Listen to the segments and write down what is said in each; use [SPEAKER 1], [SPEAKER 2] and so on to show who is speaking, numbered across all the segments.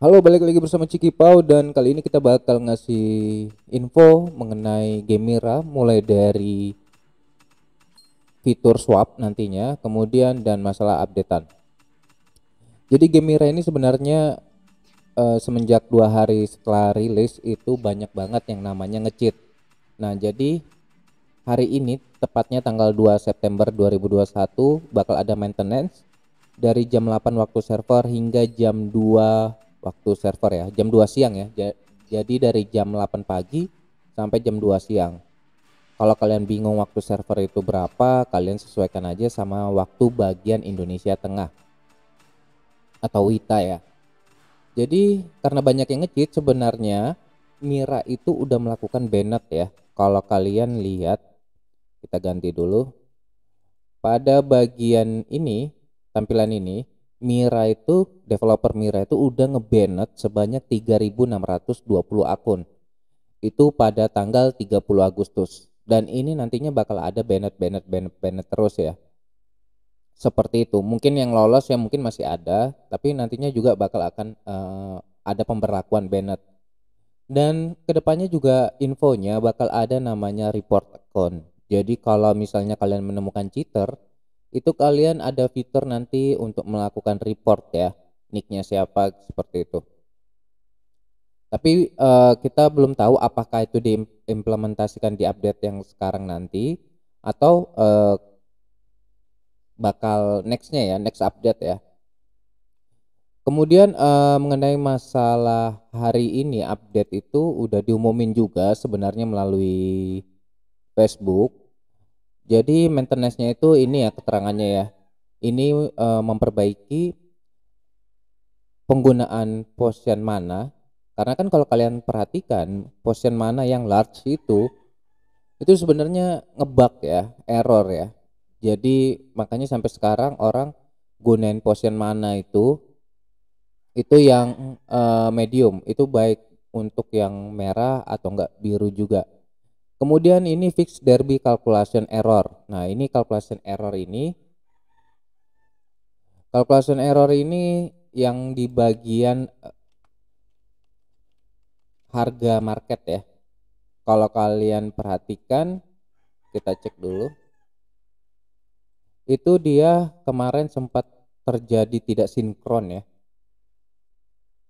[SPEAKER 1] Halo, balik lagi bersama Ciki Pau dan kali ini kita bakal ngasih info mengenai Gemira mulai dari fitur swap nantinya, kemudian dan masalah updatean. Jadi Gemira ini sebenarnya e, semenjak dua hari setelah rilis itu banyak banget yang namanya ngecit. Nah, jadi hari ini tepatnya tanggal 2 September 2021 bakal ada maintenance dari jam 8 waktu server hingga jam 2 waktu server ya jam 2 siang ya jadi dari jam 8 pagi sampai jam 2 siang kalau kalian bingung waktu server itu berapa kalian sesuaikan aja sama waktu bagian Indonesia Tengah atau WITA ya jadi karena banyak yang ngecit sebenarnya Mira itu udah melakukan banet ya kalau kalian lihat kita ganti dulu pada bagian ini tampilan ini Mira itu developer Mira itu udah ngebanet sebanyak 3620 akun. Itu pada tanggal 30 Agustus. Dan ini nantinya bakal ada banet banet banet banet terus ya. Seperti itu. Mungkin yang lolos ya mungkin masih ada, tapi nantinya juga bakal akan uh, ada pemberlakuan banet. Dan kedepannya juga infonya bakal ada namanya report account. Jadi kalau misalnya kalian menemukan cheater, itu kalian ada fitur nanti untuk melakukan report ya nicknya siapa seperti itu tapi uh, kita belum tahu apakah itu diimplementasikan di update yang sekarang nanti atau uh, bakal nextnya ya next update ya kemudian uh, mengenai masalah hari ini update itu udah diumumin juga sebenarnya melalui Facebook jadi maintenance-nya itu ini ya keterangannya ya. Ini e, memperbaiki penggunaan potion mana. Karena kan kalau kalian perhatikan potion mana yang large itu itu sebenarnya ngebug ya, error ya. Jadi makanya sampai sekarang orang gunain potion mana itu itu yang e, medium itu baik untuk yang merah atau enggak biru juga Kemudian ini fix Derby calculation error. Nah, ini calculation error ini calculation error ini yang di bagian eh, harga market ya. Kalau kalian perhatikan kita cek dulu. Itu dia kemarin sempat terjadi tidak sinkron ya.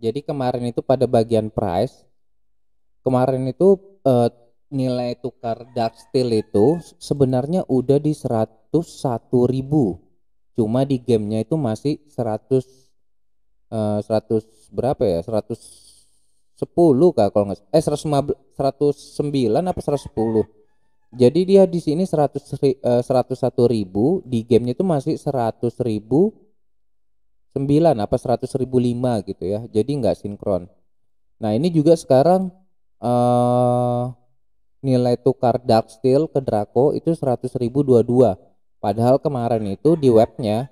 [SPEAKER 1] Jadi kemarin itu pada bagian price kemarin itu eh, nilai tukar dark steel itu sebenarnya udah di 101.000. cuma di gamenya itu masih 100 uh, 100 berapa ya 110 kah kalau nggak eh 115, 109 apa 110 jadi dia di sini 100 eh, 101 ribu di gamenya itu masih 100 ribu 9 apa 100 ribu 5 gitu ya jadi nggak sinkron nah ini juga sekarang eh nilai tukar dark steel ke Draco itu 100.022. Padahal kemarin itu di webnya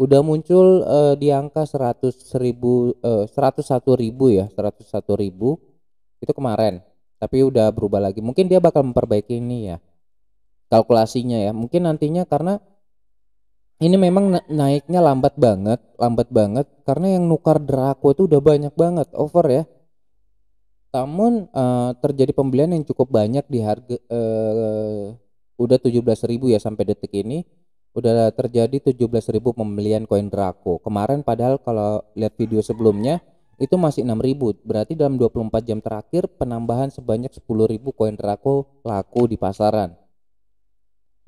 [SPEAKER 1] udah muncul uh, di angka 100.000 uh, 101.000 ya, 101.000 itu kemarin. Tapi udah berubah lagi. Mungkin dia bakal memperbaiki ini ya. Kalkulasinya ya. Mungkin nantinya karena ini memang naiknya lambat banget, lambat banget karena yang nukar Draco itu udah banyak banget over ya namun uh, terjadi pembelian yang cukup banyak di harga uh, udah 17.000 ya sampai detik ini udah terjadi 17.000 pembelian koin Draco. Kemarin padahal kalau lihat video sebelumnya itu masih 6.000. Berarti dalam 24 jam terakhir penambahan sebanyak 10.000 koin Draco laku di pasaran.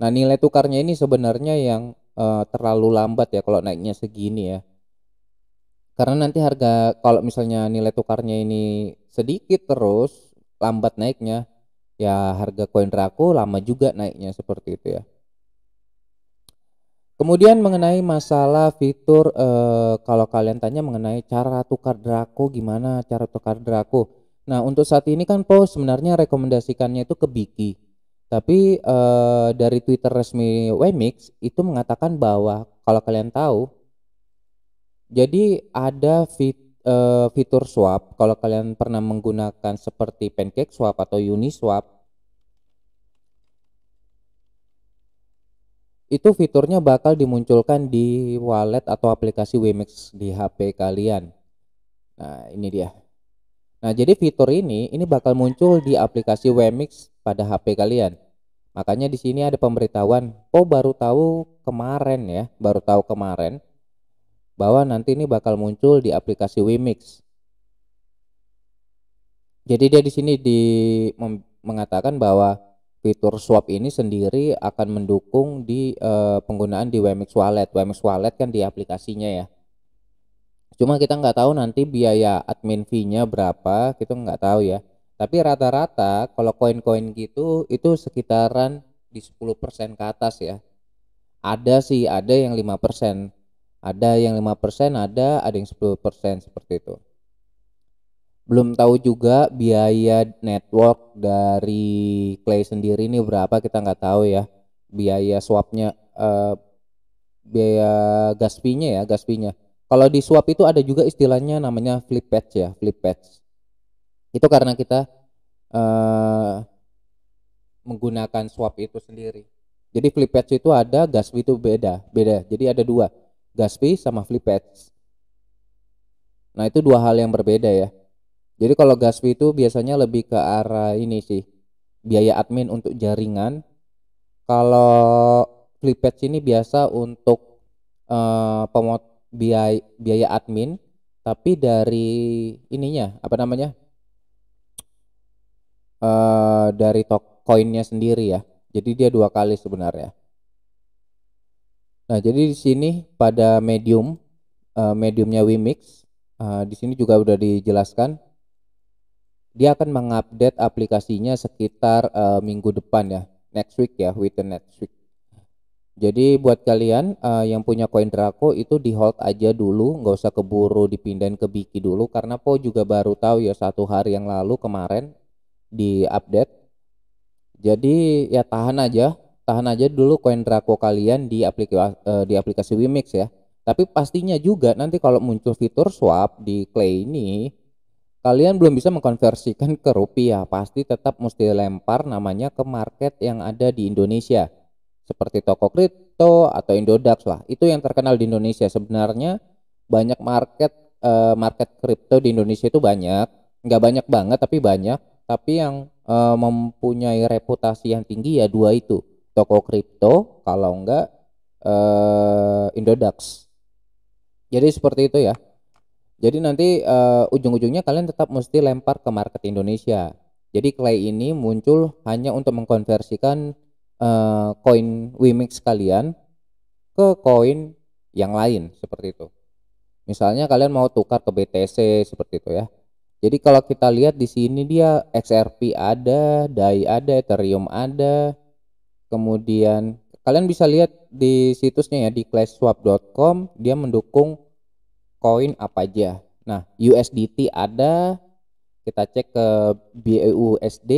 [SPEAKER 1] Nah, nilai tukarnya ini sebenarnya yang uh, terlalu lambat ya kalau naiknya segini ya karena nanti harga kalau misalnya nilai tukarnya ini sedikit terus lambat naiknya, ya harga koin Draco lama juga naiknya seperti itu ya. Kemudian mengenai masalah fitur eh, kalau kalian tanya mengenai cara tukar Draco gimana cara tukar Draco. Nah, untuk saat ini kan Po sebenarnya rekomendasikannya itu ke Biki. Tapi eh, dari Twitter resmi Wemix itu mengatakan bahwa kalau kalian tahu jadi ada fit, uh, fitur swap kalau kalian pernah menggunakan seperti pancake swap atau Uni Swap, itu fiturnya bakal dimunculkan di wallet atau aplikasi Wemix di HP kalian. Nah, ini dia. Nah, jadi fitur ini ini bakal muncul di aplikasi Wemix pada HP kalian. Makanya di sini ada pemberitahuan, "Oh, baru tahu kemarin ya, baru tahu kemarin." bahwa nanti ini bakal muncul di aplikasi Wimix. Jadi dia di sini di mengatakan bahwa fitur swap ini sendiri akan mendukung di uh, penggunaan di Wemix Wallet. Wemix Wallet kan di aplikasinya ya. Cuma kita nggak tahu nanti biaya admin fee-nya berapa, kita nggak tahu ya. Tapi rata-rata kalau koin-koin gitu itu sekitaran di 10% ke atas ya. Ada sih, ada yang 5%. Ada yang 5%, ada ada yang 10% seperti itu. Belum tahu juga biaya network dari Clay sendiri ini berapa kita nggak tahu ya. Biaya swapnya eh, biaya gas nya ya, gas nya Kalau di swap itu ada juga istilahnya namanya flip patch ya, flip patch. Itu karena kita eh, menggunakan swap itu sendiri. Jadi flip patch itu ada, gas itu beda, beda. Jadi ada dua. Gaspi sama Flipets. Nah itu dua hal yang berbeda ya. Jadi kalau Gaspi itu biasanya lebih ke arah ini sih biaya admin untuk jaringan. Kalau Flipets ini biasa untuk uh, pemot biaya biaya admin, tapi dari ininya apa namanya uh, dari tok koinnya sendiri ya. Jadi dia dua kali sebenarnya. Nah, jadi di sini pada medium uh, mediumnya Wimix, uh, di sini juga sudah dijelaskan dia akan mengupdate aplikasinya sekitar uh, minggu depan ya, next week ya, with the next week. Jadi buat kalian uh, yang punya koin Draco itu di hold aja dulu, nggak usah keburu dipindahin ke Biki dulu karena Po juga baru tahu ya satu hari yang lalu kemarin di update. Jadi ya tahan aja tahan aja dulu koin Draco kalian di aplikasi uh, eh, di aplikasi Wimix ya. Tapi pastinya juga nanti kalau muncul fitur swap di Clay ini kalian belum bisa mengkonversikan ke rupiah, pasti tetap mesti lempar namanya ke market yang ada di Indonesia. Seperti toko kripto atau Indodax lah. Itu yang terkenal di Indonesia. Sebenarnya banyak market uh, market kripto di Indonesia itu banyak, nggak banyak banget tapi banyak. Tapi yang uh, mempunyai reputasi yang tinggi ya dua itu toko kripto kalau enggak uh, Indodax jadi seperti itu ya jadi nanti uh, ujung-ujungnya kalian tetap mesti lempar ke market Indonesia jadi Clay ini muncul hanya untuk mengkonversikan uh, koin Wimix kalian ke koin yang lain seperti itu misalnya kalian mau tukar ke BTC seperti itu ya jadi kalau kita lihat di sini dia XRP ada, DAI ada, Ethereum ada, kemudian kalian bisa lihat di situsnya ya di clashswap.com dia mendukung koin apa aja nah USDT ada kita cek ke BUSD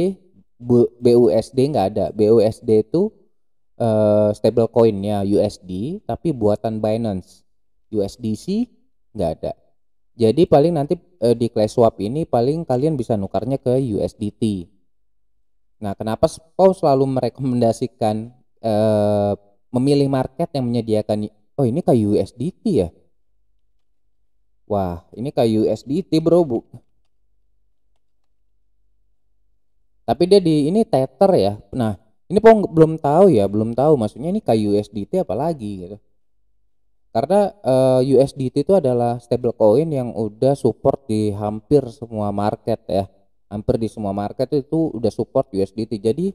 [SPEAKER 1] BUSD nggak ada BUSD itu uh, stable coinnya USD tapi buatan Binance USDC nggak ada jadi paling nanti uh, di Clash Swap ini paling kalian bisa nukarnya ke USDT Nah, kenapa Spau selalu merekomendasikan uh, memilih market yang menyediakan oh ini kayak USDT ya? Wah, ini kayak USDT bro bu. Tapi dia di ini tether ya. Nah, ini pun belum tahu ya, belum tahu maksudnya ini kayak USDT apa lagi gitu karena uh, eh, USDT itu adalah stablecoin yang udah support di hampir semua market ya hampir di semua market itu udah support USDT jadi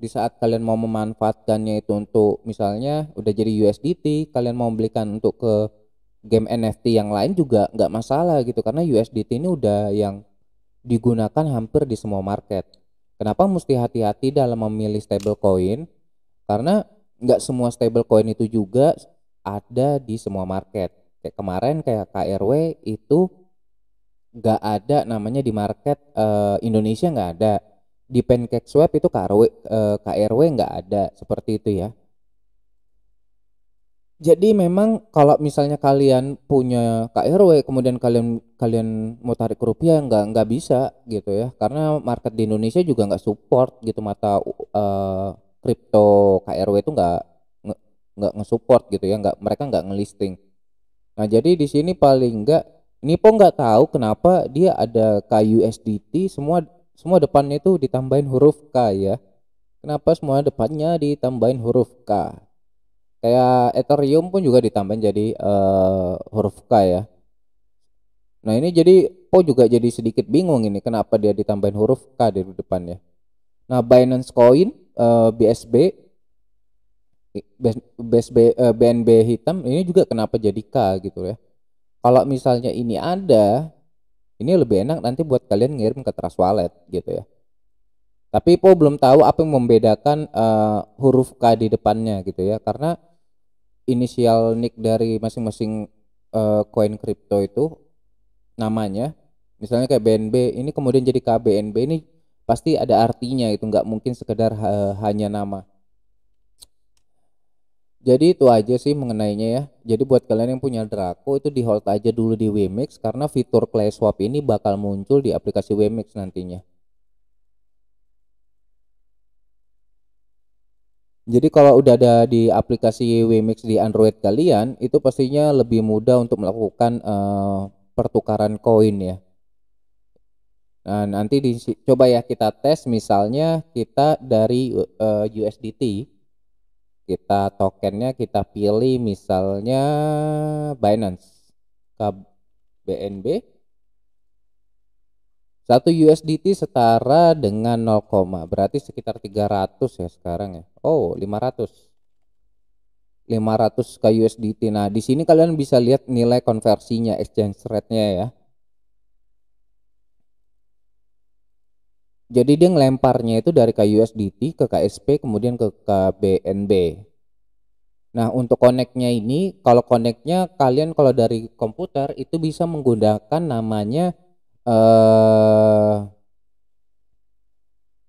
[SPEAKER 1] di saat kalian mau memanfaatkannya itu untuk misalnya udah jadi USDT kalian mau belikan untuk ke game NFT yang lain juga nggak masalah gitu karena USDT ini udah yang digunakan hampir di semua market kenapa mesti hati-hati dalam memilih stablecoin karena nggak semua stablecoin itu juga ada di semua market kayak kemarin kayak KRW itu nggak ada namanya di market uh, Indonesia nggak ada di pancake Swap itu KRW uh, eh, KRW nggak ada seperti itu ya jadi memang kalau misalnya kalian punya KRW kemudian kalian kalian mau tarik ke rupiah nggak nggak bisa gitu ya karena market di Indonesia juga nggak support gitu mata eh, kripto uh, KRW itu nggak nggak support gitu ya nggak mereka nggak ngelisting nah jadi di sini paling nggak Nipo nggak tahu kenapa dia ada KUSDT semua semua depannya itu ditambahin huruf K ya. Kenapa semua depannya ditambahin huruf K? Kayak Ethereum pun juga ditambahin jadi uh, huruf K ya. Nah ini jadi Po juga jadi sedikit bingung ini kenapa dia ditambahin huruf K di depannya. Nah Binance Coin uh, eh, BSB BSB uh, eh, BNB hitam ini juga kenapa jadi K gitu ya kalau misalnya ini ada, ini lebih enak nanti buat kalian ngirim ke Trust Wallet gitu ya. Tapi Po belum tahu apa yang membedakan uh, huruf K di depannya gitu ya, karena inisial nick dari masing-masing uh, koin kripto itu namanya, misalnya kayak BNB, ini kemudian jadi KBNB ini pasti ada artinya itu nggak mungkin sekedar uh, hanya nama jadi itu aja sih mengenainya ya jadi buat kalian yang punya Draco itu di hold aja dulu di Wemix karena fitur clay swap ini bakal muncul di aplikasi Wemix nantinya Jadi kalau udah ada di aplikasi Wemix di Android kalian, itu pastinya lebih mudah untuk melakukan uh, pertukaran koin ya. Nah, nanti di, coba ya kita tes misalnya kita dari uh, eh, USDT kita tokennya kita pilih misalnya Binance KBNB 1 USDT setara dengan 0, berarti sekitar 300 ya sekarang ya. Oh, 500. 500 ke USDT. Nah, di sini kalian bisa lihat nilai konversinya exchange rate-nya ya. Jadi dia ngelemparnya itu dari KUSDT ke KSP kemudian ke KBNB. Nah untuk koneknya ini kalau koneknya kalian kalau dari komputer itu bisa menggunakan namanya eh,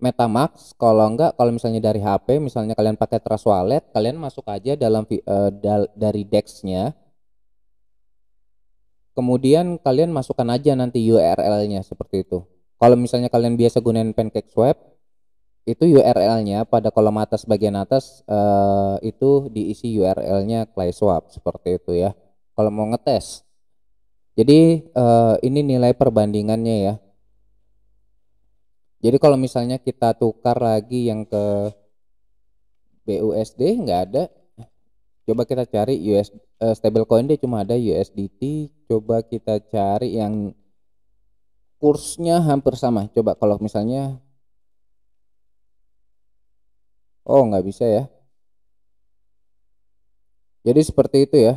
[SPEAKER 1] MetaMask. Kalau enggak kalau misalnya dari HP misalnya kalian pakai Trust Wallet kalian masuk aja dalam eh, dari Dexnya. Kemudian kalian masukkan aja nanti URL-nya seperti itu. Kalau misalnya kalian biasa gunain pancake swap, itu URL-nya pada kolom atas bagian atas uh, itu diisi URL-nya Clay swap seperti itu ya. Kalau mau ngetes. Jadi uh, ini nilai perbandingannya ya. Jadi kalau misalnya kita tukar lagi yang ke BUSD nggak ada. Coba kita cari US uh, eh, stablecoin deh, cuma ada USDT. Coba kita cari yang kursnya hampir sama. Coba kalau misalnya Oh, nggak bisa ya. Jadi seperti itu ya.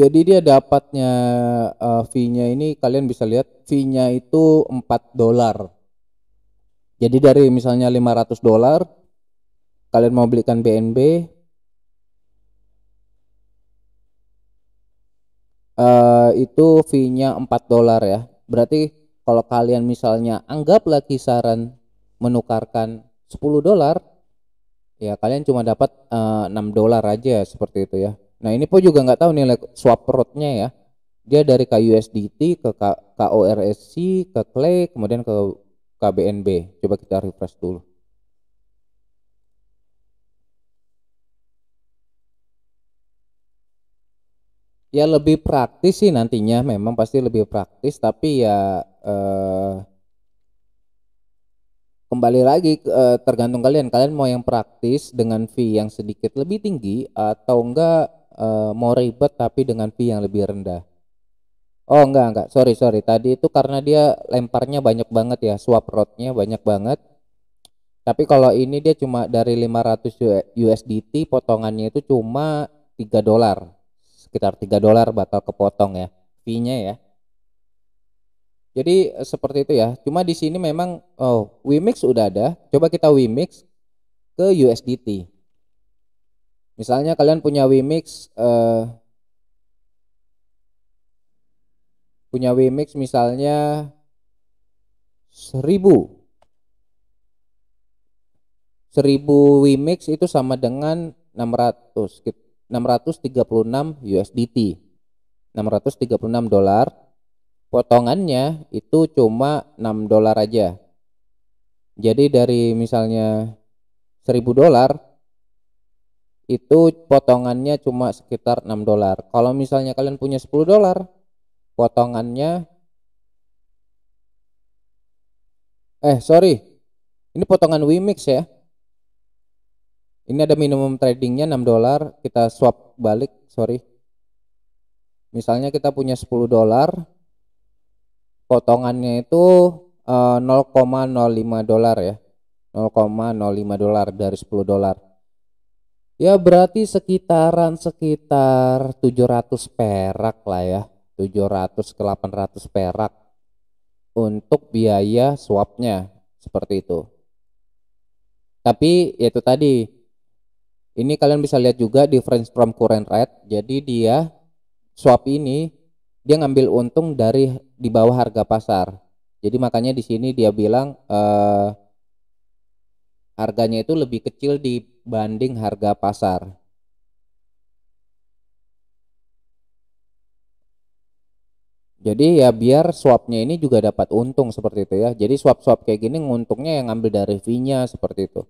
[SPEAKER 1] Jadi dia dapatnya uh, fee-nya ini kalian bisa lihat fee-nya itu 4 dolar. Jadi dari misalnya 500 dolar kalian mau belikan BNB uh, itu fee-nya 4 dolar ya. Berarti kalau kalian misalnya anggaplah kisaran menukarkan 10 dolar ya kalian cuma dapat uh, eh, 6 dolar aja ya, seperti itu ya. Nah, ini pun juga nggak tahu nilai swap rate-nya ya. Dia dari KUSDT ke KORSC ke CLAY kemudian ke KBNB. Coba kita refresh dulu. ya lebih praktis sih nantinya memang pasti lebih praktis tapi ya eh, kembali lagi eh, tergantung kalian kalian mau yang praktis dengan fee yang sedikit lebih tinggi atau enggak eh, mau ribet tapi dengan fee yang lebih rendah oh enggak enggak sorry sorry tadi itu karena dia lemparnya banyak banget ya swap rotnya banyak banget tapi kalau ini dia cuma dari 500 USDT potongannya itu cuma 3 dolar sekitar 3 dolar bakal kepotong ya fee-nya ya. Jadi eh, seperti itu ya. Cuma di sini memang oh, Wimix udah ada. Coba kita Wimix ke USDT. Misalnya kalian punya Wimix eh, punya Wimix misalnya 1000 1000 Wimix itu sama dengan 600 gitu. 636 USDT. 636 dolar. Potongannya itu cuma 6 dolar aja. Jadi dari misalnya 1000 dolar itu potongannya cuma sekitar 6 dolar. Kalau misalnya kalian punya 10 dolar, potongannya eh sorry ini potongan Wimix ya ini ada minimum tradingnya 6 dolar, kita swap balik, sorry. Misalnya kita punya 10 dolar, potongannya itu 0,05 eh, dolar ya. 0,05 dolar dari 10 dolar. Ya berarti sekitaran sekitar 700 perak lah ya. 700 ke 800 perak untuk biaya swapnya seperti itu. Tapi ya itu tadi ini kalian bisa lihat juga difference from current rate. Jadi dia swap ini dia ngambil untung dari di bawah harga pasar. Jadi makanya di sini dia bilang eh, harganya itu lebih kecil dibanding harga pasar. Jadi ya biar swapnya ini juga dapat untung seperti itu ya. Jadi swap-swap kayak gini nguntungnya yang ngambil dari fee-nya seperti itu.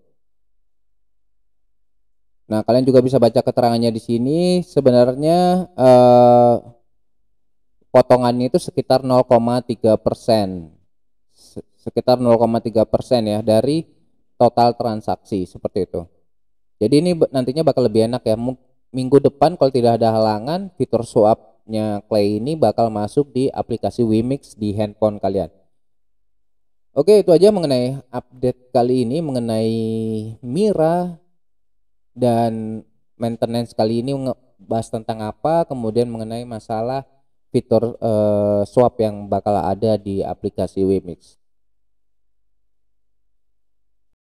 [SPEAKER 1] Nah, kalian juga bisa baca keterangannya di sini. Sebenarnya eh, potongannya itu sekitar 0,3 persen, sekitar 0,3 persen ya dari total transaksi seperti itu. Jadi ini nantinya bakal lebih enak ya. Minggu depan kalau tidak ada halangan, fitur swapnya Clay ini bakal masuk di aplikasi Wimix di handphone kalian. Oke, itu aja mengenai update kali ini mengenai Mira dan maintenance kali ini bahas tentang apa kemudian mengenai masalah fitur uh, swap yang bakal ada di aplikasi Wemix.